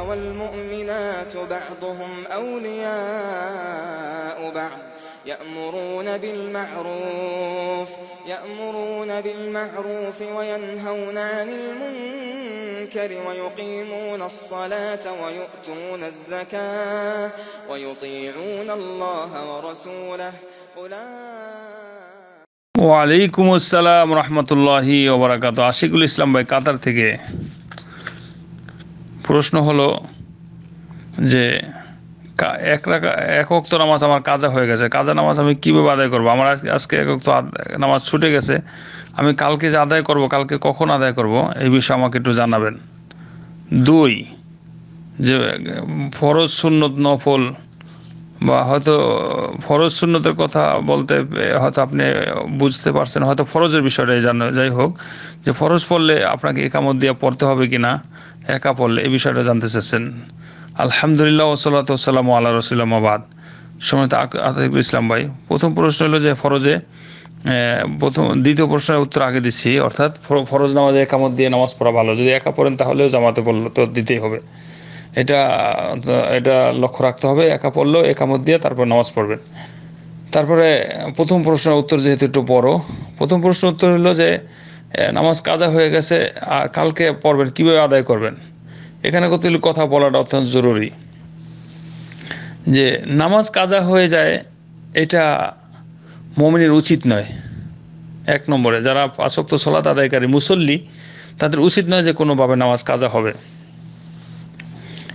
والمؤمنات بعضهم أولياء بعض يأمرون بالمعروف يأمرون بالمعروف وينهون عن المنكر ويقيمون الصلاة ويؤتون الزكاة ويطيعون الله ورسوله أولئك وعليكم السلام ورحمة الله وبركاته আশিকুল الإسلام ভাই কাতার প্রশ্ন হলো যে এক রাখা একক তো নামাজ আমার কাজা হয়ে গেছে কাজা নামাজ আমি কীভাবে আদায় করবো আমার আজকে একক তো নামাজ ছুটে গেছে আমি কালকে যে আদায় করবো কালকে কখন আদায় করব এই বিষয়ে আমাকে একটু জানাবেন দুই যে ফরজ সুন্নত নফল বা হয়তো ফরজ সুন্নতের কথা বলতে হয়তো আপনি বুঝতে পারছেন হয়তো ফরজের বিষয়টা জানো যাই হোক যে ফরজ পড়লে আপনাকে একামত দিয়ে পড়তে হবে কি না একা পড়লে এই বিষয়টা জানতে চাচ্ছেন আলহামদুলিল্লাহ ওসালাম আল্লাহ রসুলামাবাদ সময় আতিকুল ইসলাম ভাই প্রথম প্রশ্ন হলো যে ফরজে প্রথম দ্বিতীয় প্রশ্নের উত্তর আগে দিচ্ছি অর্থাৎ ফরজ নামাজে একামত দিয়ে নামাজ পড়া ভালো যদি একা পড়েন তাহলেও জামাতে পড়লো তো দিতেই হবে এটা এটা লক্ষ্য রাখতে হবে একা পড়লেও একামত দিয়ে তারপর নামাজ পড়বেন তারপরে প্রথম প্রশ্নের উত্তর যেহেতু একটু বড় প্রথম প্রশ্ন উত্তর হলো যে নামাজ কাজা হয়ে গেছে আর কালকে পড়বেন কীভাবে আদায় করবেন এখানে কতগুলো কথা বলাটা অত্যন্ত জরুরি যে নামাজ কাজা হয়ে যায় এটা মমিনের উচিত নয় এক নম্বরে যারা আসক্ত সলাত আদায়কারী মুসল্লি তাদের উচিত নয় যে কোনোভাবে নামাজ কাজা হবে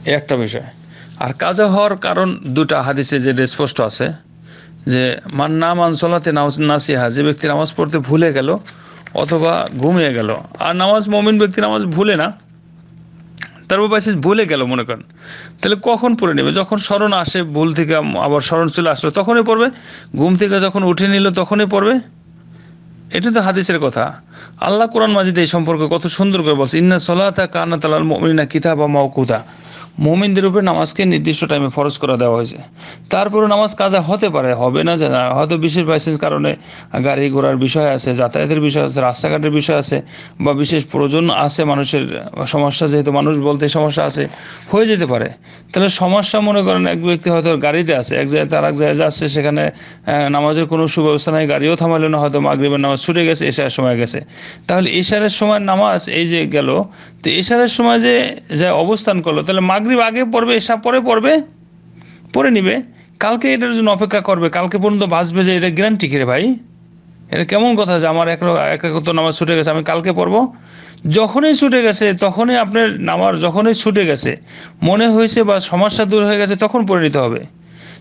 এ একটা বিষয় আর কাজা হওয়ার কারণ দুটা হাদিসে যেটা স্পষ্ট আছে যে মান নাম আনসলাতে নাসিহা যে ব্যক্তি নামাজ পড়তে ভুলে গেল অথবা ঘুমিয়ে গেল আর নামাজ মমিন ব্যক্তি নামাজ ভুলে না তারপর বাইসে ভুলে গেল মনে করেন তাহলে কখন পড়ে নেবে যখন স্মরণ আসে ভুল থেকে আবার স্মরণ চলে আসলো তখনই পড়বে ঘুম থেকে যখন উঠে নিল তখনই পড়বে এটা তো হাদিসের কথা আল্লাহ কোরআন মাজিদ এই সম্পর্কে কত সুন্দর করে বলছে ইন্না সলাতা কানা তালাল মমিনা কিতাব বা কুতা মোমিনদের উপরে নামাজকে নির্দিষ্ট টাইমে ফরজ করে দেওয়া হয়েছে তারপরে নামাজ কাজা হতে পারে হবে না যে হয়তো বিশেষ বাইসেন্স কারণে গাড়ি ঘোড়ার বিষয় আছে যাতায়াতের বিষয় আছে রাস্তাঘাটের বিষয় আছে বা বিশেষ প্রয়োজন আছে মানুষের সমস্যা যেহেতু মানুষ বলতে সমস্যা আছে হয়ে যেতে পারে তাহলে সমস্যা মনে করেন এক ব্যক্তি হয়তো গাড়িতে আছে এক জায়গায় তার এক জায়গায় যাচ্ছে সেখানে নামাজের কোনো সুব্যবস্থা নাই গাড়িও থামালো না হয়তো মাগরিবের নামাজ ছুটে গেছে এশারের সময় গেছে তাহলে এশারের সময় নামাজ এই যে গেল তো এশারের সময় যে যা অবস্থান করলো তাহলে মাগ মাগরীব আগে পড়বে এসা পরে পড়বে পড়ে নিবে কালকে এটার জন্য অপেক্ষা করবে কালকে পর্যন্ত বাঁচবে যে এটা গ্যারান্টি কিরে ভাই এটা কেমন কথা যে আমার এক একাকত নামাজ ছুটে গেছে আমি কালকে পড়বো যখনই ছুটে গেছে তখনই আপনার নামার যখনই ছুটে গেছে মনে হয়েছে বা সমস্যা দূর হয়ে গেছে তখন পড়ে নিতে হবে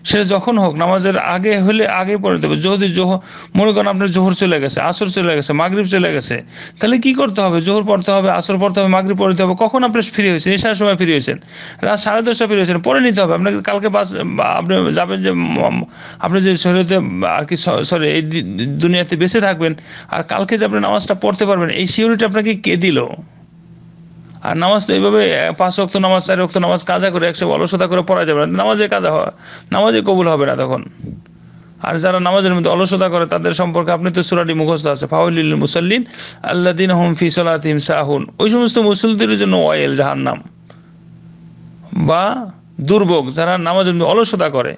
সেটা যখন হোক নামাজের আগে হলে আগে পড়ে দেবে যদি জোহ মনে করেন আপনার জোহর চলে গেছে আসর চলে গেছে মাগরীব চলে গেছে তাহলে কি করতে হবে জোহর পড়তে হবে আসর পড়তে হবে মাগরীব পড়তে হবে কখন আপনি ফ্রি হয়েছেন এসার সময় ফ্রি হয়েছেন রাত সাড়ে দশটা ফিরে হয়েছেন পরে নিতে হবে আপনাকে কালকে বাস আপনি যাবেন যে আপনি যে শরীরতে আর কি সরি এই দুনিয়াতে বেঁচে থাকবেন আর কালকে যে আপনি নামাজটা পড়তে পারবেন এই সিওরিটি আপনাকে কে দিল আর নামাজ তো এইভাবে পাঁচ রক্ত নামাজ চার রক্ত নামাজ কাজা করে একসাথে অলসতা করে পড়া যাবে না নামাজে কাজা হয় নামাজে কবুল হবে না তখন আর যারা নামাজের মধ্যে অলসতা করে তাদের সম্পর্কে আপনি তো সুরাটি মুখস্থ আছে ফাউলিল মুসাল্লিন দিন হোম ফি সলাতিম শাহুন ওই সমস্ত মুসলদের জন্য ওয়েল যাহার নাম বা দুর্ভোগ যারা নামাজের মধ্যে অলসতা করে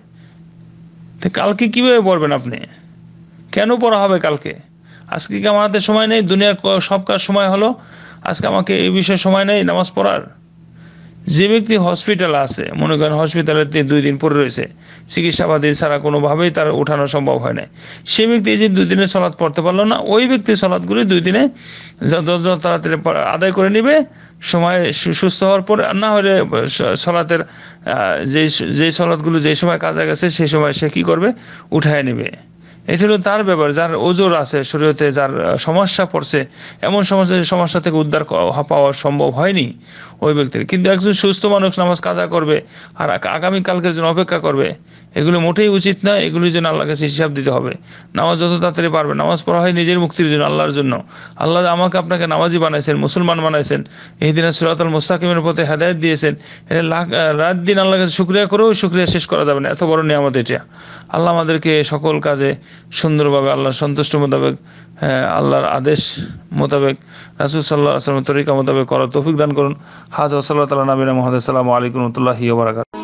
তো কালকে কীভাবে পড়বেন আপনি কেন পড়া হবে কালকে আজকে কি আমার সময় নেই দুনিয়ার সব কাজ সময় হলো আজকে আমাকে এই বিষয়ে সময় নেই নামাজ পড়ার যে ব্যক্তি হসপিটাল আছে মনে করেন হসপিটালে দুই দিন পরে রয়েছে চিকিৎসাবাদী ছাড়া কোনোভাবেই তার ওঠানো সম্ভব হয় না সে ব্যক্তি যে দুই দিনে সলাদ পড়তে পারলো না ওই ব্যক্তি সলাদগুলি দুই দিনে তাড়াতাড়ি আদায় করে নিবে সময় সুস্থ হওয়ার পরে না হলে সলাতের যে যে সলাৎগুলো যে সময় কাজে গেছে সেই সময় সে কী করবে উঠায় নেবে এটা হলো তার ব্যাপার যার ওজোর আছে শরীরতে যার সমস্যা পড়ছে এমন সমস্যা সমস্যা থেকে উদ্ধার পাওয়া সম্ভব হয়নি ওই ব্যক্তির কিন্তু একজন সুস্থ মানুষ নামাজ কাজা করবে আর আগামী যেন জন্য অপেক্ষা করবে এগুলো মোটেই উচিত না এগুলি যেন আল্লাহ কাছে হিসাব দিতে হবে নামাজ যত তাড়াতাড়ি পারবে নামাজ পড়া হয় নিজের মুক্তির জন্য আল্লাহর জন্য আল্লাহ আমাকে আপনাকে নামাজি বানাইছেন মুসলমান বানাইছেন এই দিনে সুরাতুল মুস্তাকিমের পথে হেদায়ত দিয়েছেন রাত দিন আল্লাহ কাছে শুক্রিয়া করেও শুক্রিয়া শেষ করা যাবে না এত বড় নিয়ামত এটা আল্লাহ আমাদেরকে সকল কাজে সুন্দরভাবে আল্লাহর সন্তুষ্ট মোতাবেক হ্যাঁ, আল্লাহর আদেশ মোতাবেক রাসুল সাল্লাহ আসলামের তরিকা মোতাবেক করার তৌফিক দান করুন হাজ ওসাল্লাহ তালা নবীন মহাদ সালামু আলাইকুম রহমতুল্লাহি